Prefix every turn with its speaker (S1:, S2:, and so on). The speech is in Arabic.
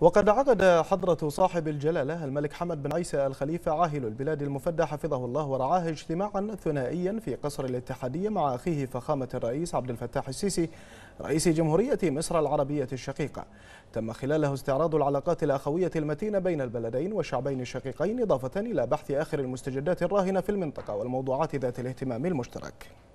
S1: وقد عقد حضرة صاحب الجلالة الملك حمد بن عيسى الخليفة عاهل البلاد المفدى حفظه الله ورعاه اجتماعا ثنائيا في قصر الاتحادية مع أخيه فخامة الرئيس عبد الفتاح السيسي رئيس جمهورية مصر العربية الشقيقة تم خلاله استعراض العلاقات الأخوية المتينة بين البلدين والشعبين الشقيقين إضافة إلى بحث آخر المستجدات الراهنة في المنطقة والموضوعات ذات الاهتمام المشترك